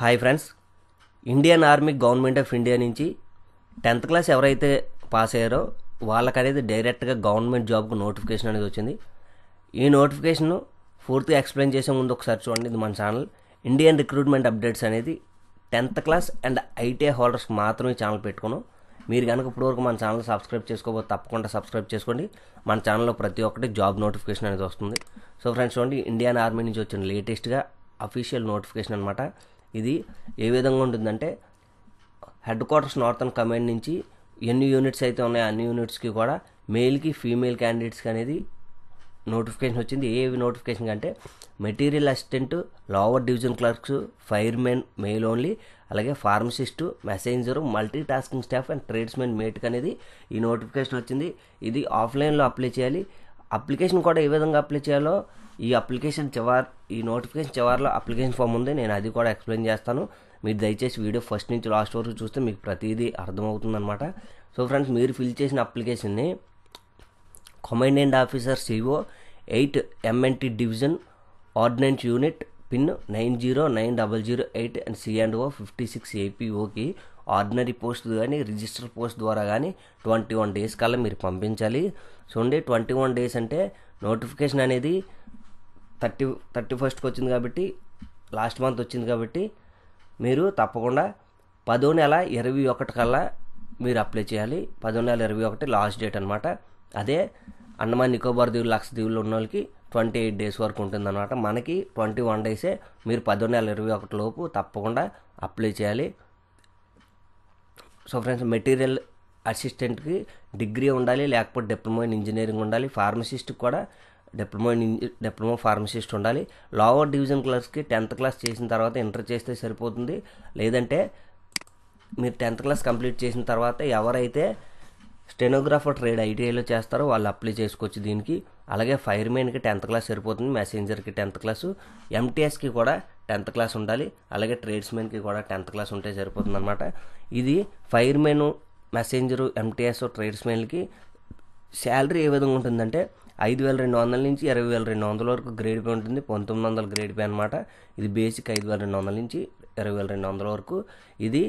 hi friends Indian army government of India నుంచి tenth class ఎవరైతే pass అయ్యారో వాళ్ళకనేది డైరెక్ట్గా గవర్నమెంట్ జాబ్కు నోటిఫికేషన్ అనేది వచ్చింది ఈ నోటిఫికేషన్ పూర్తిగా ఎక్స్ప్లెయిన్ చేసే ముందు ఒకసారి చూడండి ఇది మన ఛానల్ ఇండియన్ రిక్రూట్మెంట్ అప్డేట్స్ అనేది టెన్త్ క్లాస్ అండ్ ఐటీఐ హోల్డర్స్కి మాత్రమే ఛానల్ పెట్టుకున్నాం మీరు కనుక ఇప్పటివరకు మన ఛానల్ సబ్స్క్రైబ్ చేసుకోబోతే తప్పకుండా సబ్స్క్రైబ్ చేసుకోండి మన ఛానల్లో ప్రతి ఒక్కటి జాబ్ నోటిఫికేషన్ అనేది వస్తుంది సో ఫ్రెండ్స్ చూడండి ఇండియన్ ఆర్మీ నుంచి వచ్చిన లేటెస్ట్గా అఫీషియల్ నోటిఫికేషన్ అనమాట ఇది ఏ విధంగా ఉంటుందంటే హెడ్ క్వార్టర్స్ నార్థన్ కమాండ్ నుంచి ఎన్ని యూనిట్స్ అయితే ఉన్నాయో అన్ని యూనిట్స్కి కూడా మేల్కి ఫీమేల్ క్యాండిడేట్స్కి అనేది నోటిఫికేషన్ వచ్చింది ఏ నోటిఫికేషన్ అంటే material assistant lower division clerks firemen male only అలాగే pharmacist messenger multi tasking staff and tradesmen మేట్కి అనేది ఈ నోటిఫికేషన్ వచ్చింది ఇది ఆఫ్లైన్లో అప్లై చేయాలి అప్లికేషన్ కూడా ఏ విధంగా అప్లై చేయాలో ఈ అప్లికేషన్ చివరి ఈ నోటిఫికేషన్ చివరిలో అప్లికేషన్ ఫామ్ ఉంది నేను అది కూడా ఎక్స్ప్లెయిన్ చేస్తాను మీరు దయచేసి వీడియో ఫస్ట్ నుంచి లాస్ట్ వరకు చూస్తే మీకు ప్రతిదీ అర్థమవుతుందనమాట సో ఫ్రెండ్స్ మీరు ఫిల్ చేసిన అప్లికేషన్ని commandant officer CO eight MNT division ordnance unit pin nine zero nine double zero eight and C and O fifty six ఏపీఓకి ఆర్డినరీ పోస్ట్ కానీ రిజిస్టర్ పోస్ట్ ద్వారా కానీ ట్వంటీ వన్ డేస్ కల్లా మీరు పంపించాలి చూడండి ట్వంటీ వన్ డేస్ అంటే notification అనేది థర్టీ థర్టీ ఫస్ట్కి వచ్చింది కాబట్టి లాస్ట్ మంత్ వచ్చింది కాబట్టి మీరు తప్పకుండా పదో నెల ఇరవై ఒకటి కల్లా మీరు అప్లై చేయాలి పదో నెల ఇరవై ఒకటి లాస్ట్ డేట్ అనమాట అదే అండమాన్ నికోబార్ దీవులు లక్ష దీవులు ఉన్న వాళ్ళకి ట్వంటీ ఎయిట్ డేస్ వరకు ఉంటుందన్నమాట మనకి ట్వంటీ వన్ డేసే మీరు పదో నెల ఇరవై ఒకటి లోపు తప్పకుండా అప్లై చేయాలి సో ఫ్రెండ్స్ మెటీరియల్ అసిస్టెంట్కి డిగ్రీ ఉండాలి లేకపోతే డిప్లొమా ఇన్ ఇంజనీరింగ్ ఉండాలి ఫార్మసిస్ట్కి కూడా డిప్లొమా ఇన్ డిప్లొమా ఫార్మసిస్ట్ ఉండాలి లోవర్ డివిజన్ క్లాస్కి టెన్త్ క్లాస్ చేసిన తర్వాత ఇంటర్ చేస్తే సరిపోతుంది లేదంటే మీరు టెన్త్ క్లాస్ కంప్లీట్ చేసిన తర్వాత ఎవరైతే స్టెనోగ్రాఫర్ ట్రేడ్ ఐటీఐలో చేస్తారో వాళ్ళు అప్లై చేసుకోవచ్చు దీనికి అలాగే ఫైర్మెన్కి టెన్త్ క్లాస్ సరిపోతుంది మెసెంజర్కి టెన్త్ క్లాసు ఎంటీఎస్కి కూడా టెన్త్ క్లాస్ ఉండాలి అలాగే ట్రేడ్స్మెన్కి కూడా టెన్త్ క్లాస్ ఉంటే సరిపోతుంది అనమాట ఇది ఫైర్మెను మెసెంజరు ఎంటీఎస్ ట్రేడ్స్మెన్లకి శాలరీ ఏ విధంగా ఉంటుందంటే ఐదు వేల రెండు వందల నుంచి ఇరవై వేల రెండు వందల వరకు గ్రేడ్ పే ఉంటుంది పంతొమ్మిది వందల గ్రేడ్ పే అనమాట ఇది బేసిక్ ఐదు వేల రెండు వందల నుంచి ఇరవై వేల రెండు వందల వరకు ఇది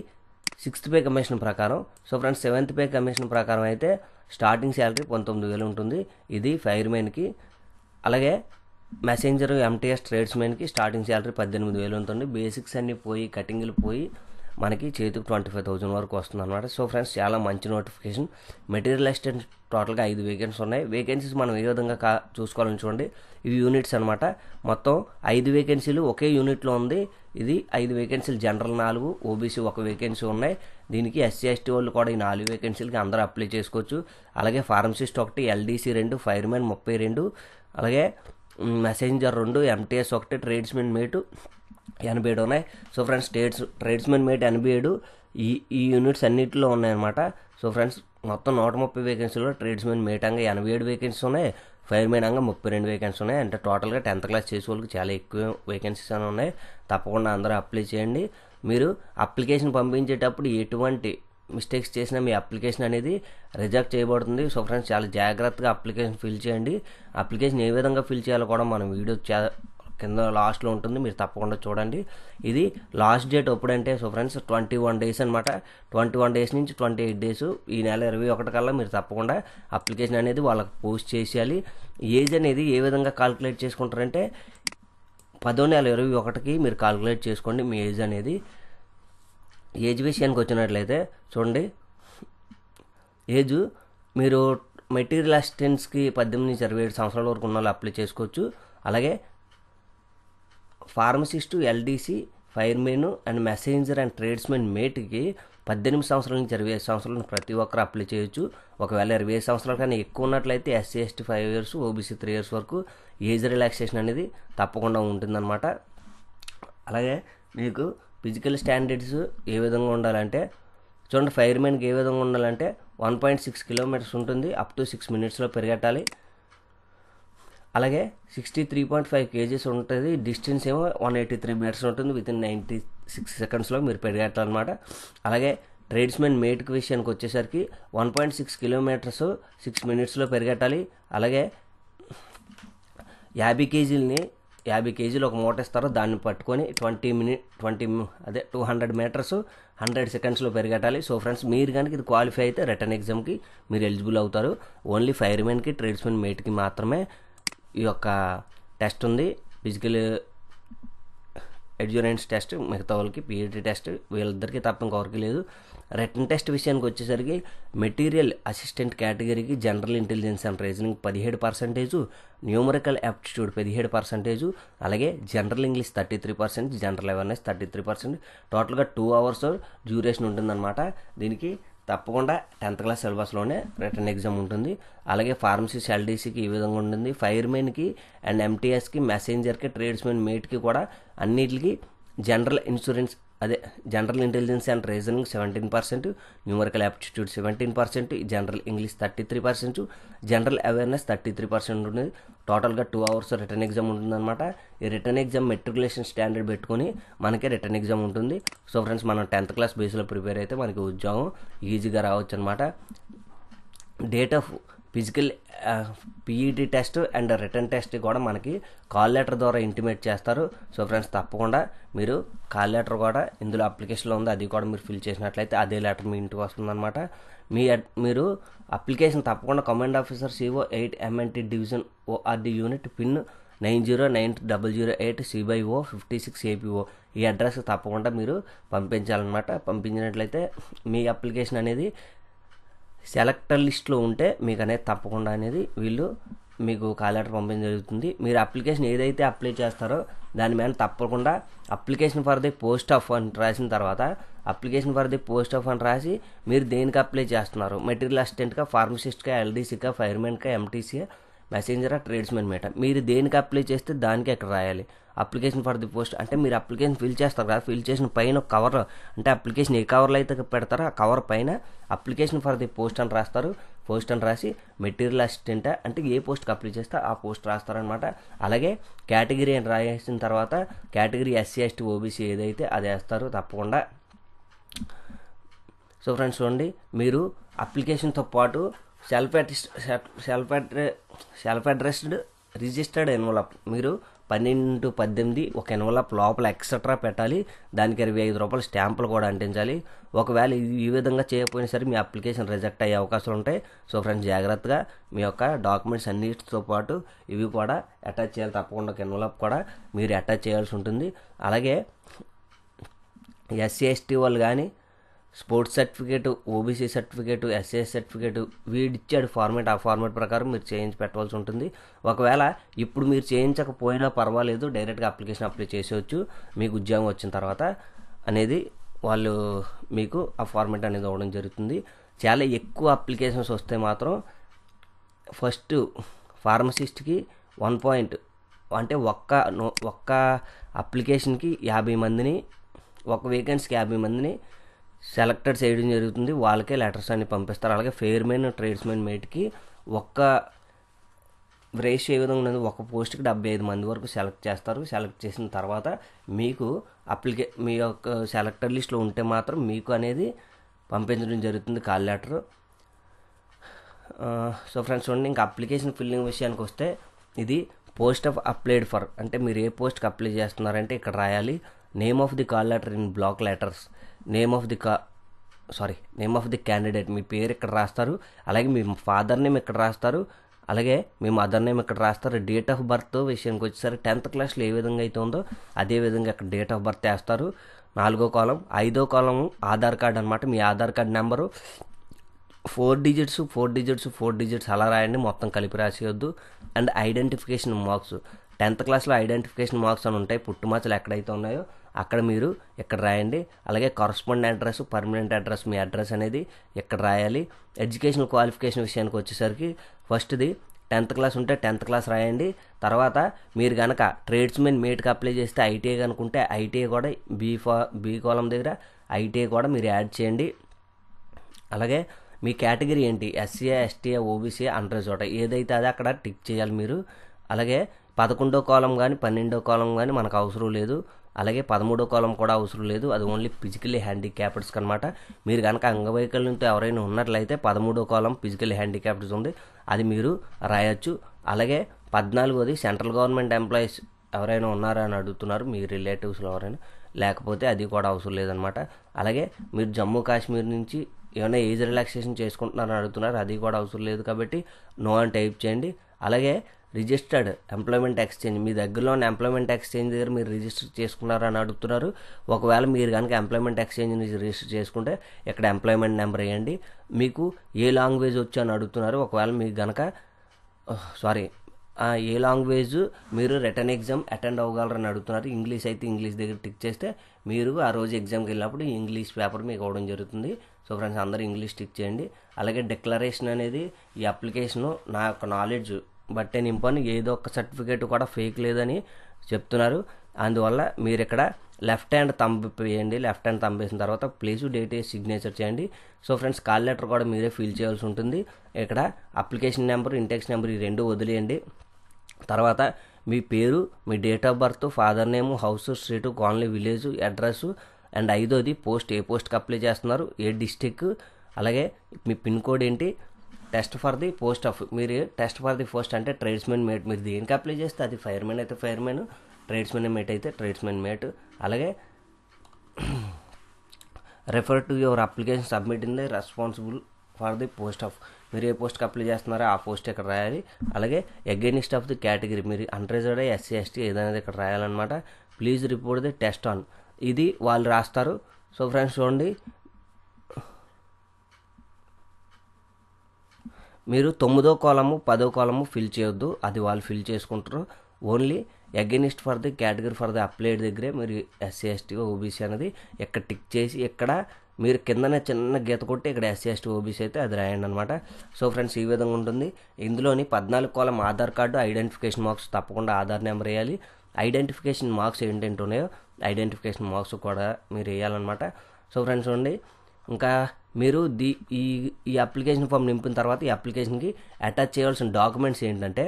సిక్స్త్ పే కమిషన్ ప్రకారం so friends seventh pay commission ప్రకారం అయితే స్టార్టింగ్ శాలరీ పంతొమ్మిది వేలు ఉంటుంది ఇది ఫైర్ మెన్కి అలాగే మెసెంజర్ ఎంటీఎస్ ట్రేడ్స్మెన్కి స్టార్టింగ్ శాలరీ పద్దెనిమిది వేలు ఉంటుంది బేసిక్స్ అన్నీ పోయి కటింగ్లు పోయి మనకి చేతికి ట్వంటీ ఫైవ్ థౌజండ్ వరకు వస్తుంది అనమాట సో ఫ్రెండ్స్ చాలా మంచి నోటిఫికేషన్ మెటీరియల్ అసిస్టెంట్ టోటల్గా ఐదు వేకెన్సీ ఉన్నాయి వేకెన్సీస్ మనం ఏ విధంగా కా చూసుకోవాలని చూడండి ఇవి యూనిట్స్ అనమాట మొత్తం ఐదు వేకెన్సీలు ఒకే యూనిట్లో ఉంది ఇది ఐదు వేకెన్సీలు జనరల్ నాలుగు ఓబీసీ ఒక వేకెన్సీ ఉన్నాయి దీనికి ఎస్సీ ఎస్టీ వాళ్ళు కూడా ఈ నాలుగు వేకెన్సీలకి అందరూ అప్లై చేసుకోవచ్చు అలాగే ఫార్మసిస్ట్ ఒకటి ఎల్డీసీ రెండు ఫైర్మెన్ ముప్పై రెండు అలాగే మెసెంజర్ రెండు ఎంటీఎస్ ఒకటి ట్రేడ్స్మెన్ మీటు ఎనభై ఏడు ఉన్నాయి so friends trades tradesmen mate ఎనభై ఏడు ఈ ఈ యూనిట్స్ అన్నింటిలో ఉన్నాయన్నమాట సో ఫ్రెండ్స్ మొత్తం నూట ముప్పై వేకెన్సీలో ట్రేడ్స్మెన్ మేట్ అంగా ఎనభై ఏడు వేకెన్సీ ఉన్నాయి ఫైర్మెన్ అంగా ముప్పై రెండు వేకెన్సీ ఉన్నాయి అంటే టోటల్గా టెన్త్ క్లాస్ చేసే వాళ్ళకి చాలా ఎక్కువ వేకెన్సీస్ అని ఉన్నాయి తప్పకుండా అందరూ అప్లై చేయండి మీరు అప్లికేషన్ పంపించేటప్పుడు ఎటువంటి మిస్టేక్స్ చేసిన మీ అప్లికేషన్ అనేది రిజెక్ట్ చేయబడుతుంది సో ఫ్రెండ్స్ చాలా జాగ్రత్తగా అప్లికేషన్ ఫిల్ చేయండి అప్లికేషన్ ఏ విధంగా ఫిల్ చేయాలో కూడా మనం వీడియో కింద లాస్ట్లో ఉంటుంది మీరు తప్పకుండా చూడండి ఇది లాస్ట్ డేట్ ఎప్పుడంటే so friends twenty one days అనమాట ట్వంటీ వన్ డేస్ నుంచి ట్వంటీ ఎయిట్ డేస్ ఈ నెల ఇరవై ఒకటి కల్లా మీరు తప్పకుండా అప్లికేషన్ అనేది వాళ్ళకి పోస్ట్ చేసేయాలి ఏజ్ అనేది ఏ విధంగా కాలిక్యులేట్ చేసుకుంటారంటే పదో నెల ఇరవై ఒకటికి మీరు కాల్కులేట్ చేసుకోండి మీ ఏజ్ అనేది ఏజ్ విషయానికి వచ్చినట్లయితే చూడండి ఏజ్ మీరు మెటీరియల్ అసిస్టెంట్స్కి పద్దెనిమిది నుంచి ఇరవై ఏడు సంవత్సరాల వరకు ఉన్న వాళ్ళు అప్లై చేసుకోవచ్చు అలాగే pharmacist LDC firemen and messenger and tradesmen మేట్కి పద్దెనిమిది సంవత్సరాల నుంచి ఇరవై సంవత్సరాల ప్రతి ఒక్కరు అప్లై చేయొచ్చు ఒకవేళ ఇరవై సంవత్సరాల కన్నా ఎక్కువ ఉన్నట్లయితే SC ST five years OBC three years వరకు ఏజ్ రిలాక్సేషన్ అనేది తప్పకుండా ఉంటుందన్నమాట అలాగే మీకు ఫిజికల్ స్టాండర్డ్స్ ఏ విధంగా ఉండాలంటే చూడండి ఫైర్మెన్కి ఏ విధంగా ఉండాలంటే వన్ పాయింట్ సిక్స్ కిలోమీటర్స్ ఉంటుంది అప్ టు సిక్స్ మినిట్స్లో పెరిగెట్టాలి అలాగే sixty three point five kgs ఉంటుంది డిస్టెన్స్ ఏమో వన్ ఎయిటీ త్రీ మీటర్స్ ఉంటుంది విత్ ఇన్ నైంటీ సిక్స్ సెకండ్స్లో మీరు పెరిగేట్లన్నమాట అలాగే ట్రేడ్స్మెన్ మేట్కి విషయానికి వచ్చేసరికి one point six kilometres six మినిట్స్లో పెరిగెట్టాలి అలాగే యాభై కేజీలని యాభై కేజీలు ఒక మూట ఇస్తారో దాన్ని పట్టుకొని ట్వంటీ మినిట్ ట్వంటీ అదే టూ హండ్రెడ్ మీటర్స్ హండ్రెడ్ సెకండ్స్లో పెరిగెట్టాలి సో ఫ్రెండ్స్ మీరు కనుక ఇది క్వాలిఫై అయితే రిటర్న్ ఎగ్జామ్కి మీరు ఎలిజిబుల్ అవుతారు ఓన్లీ ఫైర్మెన్కి ట్రేడ్స్మెన్ మేట్కి మాత్రమే ఈ యొక్క టెస్ట్ ఉంది ఫిజికల్ ఎడ్యూరెన్స్ టెస్ట్ మిగతా వాళ్ళకి పిహెచ్డి టెస్ట్ e వీళ్ళిద్దరికీ తప్ప ఇంకొకరికి లేదు రిటర్న్ టెస్ట్ విషయానికి వచ్చేసరికి మెటీరియల్ అసిస్టెంట్ కేటగిరీకి జనరల్ ఇంటెలిజెన్స్ అండ్ రీజనింగ్ పదిహేడు పర్సెంటేజు న్యూమరికల్ యాప్టిట్యూడ్ పదిహేడు పర్సెంటేజు అలాగే general English thirty three percent general awareness thirty three percent టోటల్గా టూ అవర్స్ డ్యూరేషన్ ఉంటుందన్నమాట దీనికి తప్పకుండా టెన్త్ క్లాస్ సిలబస్లోనే రిటర్న్ ఎగ్జామ్ ఉంటుంది అలాగే ఫార్మసీ ఎల్డీసీకి ఈ విధంగా ఉంటుంది ఫైర్మెన్కి అండ్ ఎంటీఎస్కి మెసెంజర్కి ట్రేడ్స్మెన్ మేట్కి కూడా అన్నిటికి జనరల్ ఇన్సూరెన్స్ అదే general intelligence and reasoning seventeen percent numerical aptitude seventeen percent general English thirty three percent general awareness thirty three percent ఉంటుంది టోటల్గా టూ అవర్స్ రిటర్న్ ఎగ్జామ్ ఉంటుందన్నమాట ఈ రిటర్న్ ఎగ్జామ్ మెట్రికులేషన్ స్టాండర్డ్ పెట్టుకొని మనకే రిటర్న్ ఎగ్జామ్ ఉంటుంది so friends మనం tenth class బేస్లో prepare అయితే మనకి ఉద్యోగం ఈజీగా రావచ్చు అనమాట date of physical PET test and written test కూడా మనకి కాల్ లెటర్ ద్వారా ఇంటిమేట్ చేస్తారు సో ఫ్రెండ్స్ తప్పకుండా మీరు కాల్ లెటర్ కూడా ఇందులో అప్లికేషన్లో ఉంది అది కూడా మీరు ఫిల్ చేసినట్లయితే అదే లెటర్ మీ ఇంటికి వస్తుందన్నమాట మీ మీరు అప్లికేషన్ తప్పకుండా command officer CO eight MNT division ORD unit pin nine zero nine double zero eight C by O fifty six APO ఈ అడ్రస్ తప్పకుండా మీరు పంపించాలన్నమాట పంపించినట్లయితే మీ అప్లికేషన్ అనేది సెలెక్టర్ లిస్ట్లో ఉంటే మీకు అనేది తప్పకుండా అనేది వీళ్ళు మీకు కాల్ లెటర్ పంపించడం జరుగుతుంది మీరు అప్లికేషన్ ఏదైతే అప్లై చేస్తారో దాని మీద తప్పకుండా application for the post of అని రాసిన తర్వాత application for the post of అని రాసి మీరు దేనికి అప్లై చేస్తున్నారు మెటీరియల్ అసిస్టెంట్గా ఫార్మసిస్ట్గా ఎల్డీసీగా ఫైర్మెన్గా ఎంటీసీగా మెసెంజరా ట్రేడ్స్మెన్ మేట మీరు దేనికి అప్లై చేస్తే దానికి అక్కడ రాయాలి అప్లికేషన్ ఫర్ ది పోస్ట్ అంటే మీరు అప్లికేషన్ ఫిల్ చేస్తారు కదా ఫిల్ చేసిన పైన కవర్ అంటే అప్లికేషన్ ఏ కవర్లో అయితే పెడతారో ఆ కవర్ పైన అప్లికేషన్ ఫర్ ది పోస్ట్ అని రాస్తారు పోస్ట్ అని రాసి మెటీరియల్ అసిస్టెంట్ అంటే ఏ పోస్ట్కి అప్లై చేస్తే ఆ పోస్ట్ రాస్తారనమాట అలాగే కేటగిరీ అని రాసిన తర్వాత కేటగిరీ ఎస్సీ ఎస్టీ ఓబీసీ ఏదైతే అది వేస్తారు తప్పకుండా సో ఫ్రెండ్స్ చూడండి మీరు అప్లికేషన్తో పాటు self self self addressed registered envelope మీరు పన్నెండు పద్దెనిమిది ఒక ఎన్వలప్ లోపల ఎక్సెట్రా పెట్టాలి దానికి ఇరవై ఐదు రూపాయల స్టాంపులు కూడా అంటించాలి ఒకవేళ ఈ విధంగా చేయకపోయినా సరే మీ అప్లికేషన్ రిజెక్ట్ అయ్యే అవకాశాలు ఉంటాయి సో ఫ్రెండ్స్ జాగ్రత్తగా మీ యొక్క డాక్యుమెంట్స్ అన్నిటితో పాటు ఇవి కూడా అటాచ్ చేయాలి తప్పకుండా ఒక ఎన్వలప్ కూడా మీరు అటాచ్ చేయాల్సి ఉంటుంది అలాగే ఎస్సీ ఎస్టీ వాళ్ళు కానీ sports certificate OBC certificate SAS certificate వీడిచ్చాడు ఫార్మేట్ ఆ ఫార్మేట్ ప్రకారం మీరు చేయించి పెట్టవలసి ఉంటుంది ఒకవేళ ఇప్పుడు మీరు చేయించకపోయినా పర్వాలేదు డైరెక్ట్గా అప్లికేషన్ అప్లై చేసేవచ్చు మీకు ఉద్యోగం వచ్చిన తర్వాత అనేది వాళ్ళు మీకు ఆ ఫార్మేట్ అనేది అవ్వడం జరుగుతుంది చాలా ఎక్కువ అప్లికేషన్స్ వస్తే మాత్రం ఫస్ట్ ఫార్మసిస్ట్కి వన్ పాయింట్ అంటే ఒక్క ఒక్క అప్లికేషన్కి యాభై మందిని ఒక వేకెన్సీకి యాభై మందిని సెలెక్టెడ్ చేయడం జరుగుతుంది వాళ్ళకే లెటర్స్ అన్ని పంపిస్తారు అలాగే ఫెయిర్మెన్ ట్రేడ్స్మెన్ మేట్కి ఒక్క రేస్ ఏ విధంగా ఉన్నది ఒక పోస్ట్కి డెబ్బై ఐదు మంది వరకు సెలెక్ట్ చేస్తారు సెలెక్ట్ చేసిన తర్వాత మీకు అప్లికే మీ యొక్క సెలెక్టర్ లిస్ట్లో ఉంటే మాత్రం మీకు అనేది పంపించడం జరుగుతుంది కాల్ లెటర్ సో ఫ్రెండ్స్ చూడండి ఇంకా అప్లికేషన్ ఫిల్లింగ్ విషయానికి వస్తే ఇది పోస్ట్ ఆఫ్ అప్లైడ్ ఫర్ అంటే మీరు ఏ పోస్ట్కి అప్లై చేస్తున్నారంటే ఇక్కడ రాయాలి name of the call letter in block letters name of the కా sorry name of the candidate మీ పేరు ఇక్కడ రాస్తారు అలాగే మీ ఫాదర్ నేమ్ ఇక్కడ రాస్తారు అలాగే మీ మదర్ నేమ్ ఇక్కడ రాస్తారు డేట్ ఆఫ్ బర్త్ విషయానికి వచ్చేసరికి టెన్త్ క్లాస్లో ఏ విధంగా అయితే ఉందో అదే విధంగా ఇక్కడ డేట్ ఆఫ్ బర్త్ వేస్తారు నాలుగో కాలం ఐదో కాలం ఆధార్ కార్డ్ అనమాట మీ Aadhaar card number four digits four digits four digits అలా రాయండి మొత్తం కలిపి రాసేయొద్దు అండ్ ఐడెంటిఫికేషన్ మార్క్స్ టెన్త్ క్లాస్లో ఐడెంటిఫికేషన్ మార్క్స్ అని ఉంటాయి పుట్టుమచ్చలు ఎక్కడైతే ఉన్నాయో అక్కడ మీరు ఇక్కడ రాయండి అలాగే కరస్పాండ్ అడ్రస్ పర్మనెంట్ అడ్రస్ మీ అడ్రస్ అనేది ఇక్కడ రాయాలి ఎడ్యుకేషనల్ క్వాలిఫికేషన్ విషయానికి వచ్చేసరికి ఫస్ట్ది టెన్త్ క్లాస్ ఉంటే టెన్త్ క్లాస్ రాయండి తర్వాత మీరు కనుక ట్రేడ్స్మెన్ మీట్కి అప్లై చేస్తే ఐటీఐ కనుకుంటే ఐటీఐ కూడా బీ ఫా బీ కాలం దగ్గర ఐటీఐ కూడా మీరు యాడ్ చేయండి అలాగే మీ కేటగిరీ ఏంటి ఎస్సీఏ ఎస్టీఏ ఓబీసీ అండర్ చోట ఏదైతే అది అక్కడ టిక్ చేయాలి మీరు అలాగే పదకొండో కాలం కానీ పన్నెండో కాలం కానీ మనకు అవసరం లేదు అలాగే పదమూడో కాలం కూడా అవసరం లేదు అది ఓన్లీ ఫిజికలీ హ్యాండిక్యాప్డ్స్ అనమాట మీరు కనుక అంగవైకల్యంతో ఎవరైనా ఉన్నట్లయితే పదమూడో కాలం ఫిజికల్ హ్యాండిక్యాప్డ్స్ ఉంది అది మీరు రాయొచ్చు అలాగే పద్నాలుగోది సెంట్రల్ గవర్నమెంట్ ఎంప్లాయీస్ ఎవరైనా ఉన్నారా అని అడుగుతున్నారు మీ రిలేటివ్స్లో ఎవరైనా లేకపోతే అది కూడా అవసరం లేదనమాట అలాగే మీరు జమ్మూ కాశ్మీర్ నుంచి ఏమైనా ఏజ్ రిలాక్సేషన్ చేసుకుంటున్నారని అడుగుతున్నారు అది కూడా అవసరం లేదు కాబట్టి నో అని టైప్ చేయండి అలాగే రిజిస్టర్డ్ ఎంప్లాయ్మెంట్ ఎక్స్చేంజ్ మీ దగ్గరలో ఉన్న ఎంప్లాయ్మెంట్ ఎక్స్చేంజ్ దగ్గర మీరు రిజిస్టర్ చేసుకున్నారని అడుగుతున్నారు ఒకవేళ మీరు కనుక ఎంప్లాయ్మెంట్ ఎక్స్చేంజ్ నుంచి రిజిస్టర్ చేసుకుంటే ఇక్కడ ఎంప్లాయ్మెంట్ నెంబర్ వేయండి మీకు ఏ లాంగ్వేజ్ వచ్చు అని అడుగుతున్నారు ఒకవేళ మీకు కనుక సారీ ఏ లాంగ్వేజ్ మీరు రిటర్న్ ఎగ్జామ్ అటెండ్ అవ్వగలరని అడుగుతున్నారు ఇంగ్లీష్ అయితే ఇంగ్లీష్ దగ్గర టిక్ చేస్తే మీరు ఆ రోజు ఎగ్జామ్కి వెళ్ళినప్పుడు ఇంగ్లీష్ పేపర్ మీకు ఇవ్వడం జరుగుతుంది సో ఫ్రెండ్స్ అందరూ ఇంగ్లీష్ టిక్ చేయండి అలాగే డిక్లరేషన్ అనేది ఈ అప్లికేషన్ నా యొక్క నాలెడ్జ్ బట్టే నింపాను ఏదో ఒక సర్టిఫికేట్ కూడా ఫేక్ లేదని చెప్తున్నారు అందువల్ల మీరు ఇక్కడ లెఫ్ట్ హ్యాండ్ తంబు వేయండి లెఫ్ట్ హ్యాండ్ తంపేసిన తర్వాత ప్లేస్ డేట్ సిగ్నేచర్ చేయండి సో ఫ్రెండ్స్ కాల్ లెటర్ కూడా మీరే ఫిల్ చేయాల్సి ఉంటుంది ఇక్కడ అప్లికేషన్ నెంబర్ ఇంటెక్స్ నెంబర్ ఈ రెండు వదిలేయండి తర్వాత మీ పేరు మీ date of birth father name house street colony village address and ఐదోది పోస్ట్ ఏ పోస్ట్కి అప్లై చేస్తున్నారు ఏ డిస్టిక్ అలాగే మీ పిన్ కోడ్ ఏంటి test for the post of మీరు టెస్ట్ ఫర్ ది పోస్ట్ అంటే ట్రేడ్స్మెన్ మేట్ మీరు దేనికి అప్లై చేస్తే అది ఫైర్మెన్ అయితే ఫైర్మెన్ ట్రేడ్స్మెన్ మేట్ అయితే ట్రేడ్స్మెన్ మేట్ అలాగే refer to your application submit in the responsible for the post of మీరు ఏ పోస్ట్కి అప్లై చేస్తున్నారో ఆ పోస్ట్ ఇక్కడ రాయాలి అలాగే అగైనిస్ట్ ఆఫ్ ది కేటగిరీ మీరు అన్రిజర్వ్డ్ ఎస్సీ ఎస్టీ ఏదైనా ఇక్కడ రాయాలన్నమాట please report the test on ఇది వాళ్ళు రాస్తారు సో ఫ్రెండ్స్ చూడండి మీరు తొమ్మిదో కాలము పదో కాలము ఫిల్ చేయొద్దు అది వాళ్ళు ఫిల్ చేసుకుంటారు only against for the category for the applied దగ్గరే మీరు ఎస్సీ ఎస్టీ ఓబీసీ అనేది ఎక్కడ టిక్ చేసి ఎక్కడ మీరు కిందనే చిన్న గీత కొట్టి ఇక్కడ ఎస్సీ ఎస్టీ ఓబీసీ అయితే అది రాయండి అనమాట సో ఫ్రెండ్స్ ఈ విధంగా ఉంటుంది ఇందులోని పద్నాలుగు column Aadhaar card identification marks తప్పకుండా ఆధార్ నెంబర్ వేయాలి ఐడెంటిఫికేషన్ మార్క్స్ ఏంటంటే ఉన్నాయో ఐడెంటిఫికేషన్ మార్క్స్ కూడా మీరు వేయాలన్నమాట సో ఫ్రెండ్స్ ఉండి ఇంకా మీరు దీ ఈ ఈ అప్లికేషన్ ఫామ్ నింపిన తర్వాత ఈ అప్లికేషన్కి అటాచ్ చేయాల్సిన డాక్యుమెంట్స్ ఏంటంటే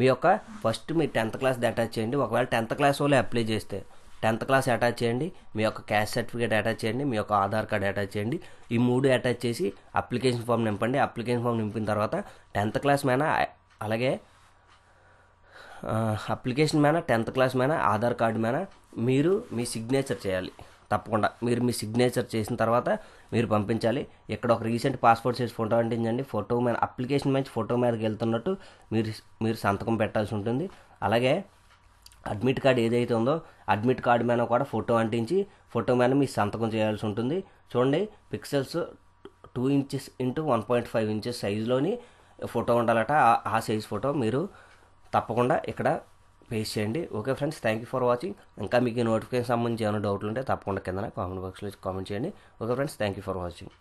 మీ యొక్క ఫస్ట్ మీ టెన్త్ క్లాస్ది అటాచ్ చేయండి ఒకవేళ టెన్త్ క్లాస్ వాళ్ళు అప్లై చేస్తే టెన్త్ క్లాస్ అటాచ్ చేయండి మీ యొక్క క్యాస్ట్ సర్టిఫికేట్ అటాచ్ చేయండి మీ యొక్క ఆధార్ కార్డ్ అటాచ్ చేయండి ఈ మూడు అటాచ్ చేసి అప్లికేషన్ ఫామ్ నింపండి అప్లికేషన్ ఫామ్ నింపిన తర్వాత టెన్త్ క్లాస్ మేనా అలాగే అప్లికేషన్ మీద టెన్త్ క్లాస్ మీద ఆధార్ కార్డు మీద మీరు మీ సిగ్నేచర్ చేయాలి తప్పకుండా మీరు మీ సిగ్నేచర్ చేసిన తర్వాత మీరు పంపించాలి ఇక్కడ ఒక రీసెంట్ పాస్పోర్ట్ సైజ్ ఫోటో అంటించండి ఫోటో మీద అప్లికేషన్ మంచి ఫోటో మీదకి వెళ్తున్నట్టు మీరు మీరు సంతకం పెట్టాల్సి ఉంటుంది అలాగే అడ్మిట్ కార్డ్ ఏదైతే ఉందో అడ్మిట్ కార్డ్ మీద కూడా ఫోటో అంటించి ఫోటో మీద మీ సంతకం చేయాల్సి ఉంటుంది చూడండి pixels two inches into one point five inches సైజులోని ఫోటో ఉండాలట ఆ సైజ్ ఫోటో మీరు తప్పకుండా ఇక్కడ పేస్ట్ చేయండి okay friends thank you for watching ఇంకా మీకు నోటిఫికేషన్ సంబంధించి ఏమైనా డౌట్లు ఉంటే తప్పకుండా కింద కామెంట్ బాక్స్లో కామెంట్ చేయండి okay friends thank you for watching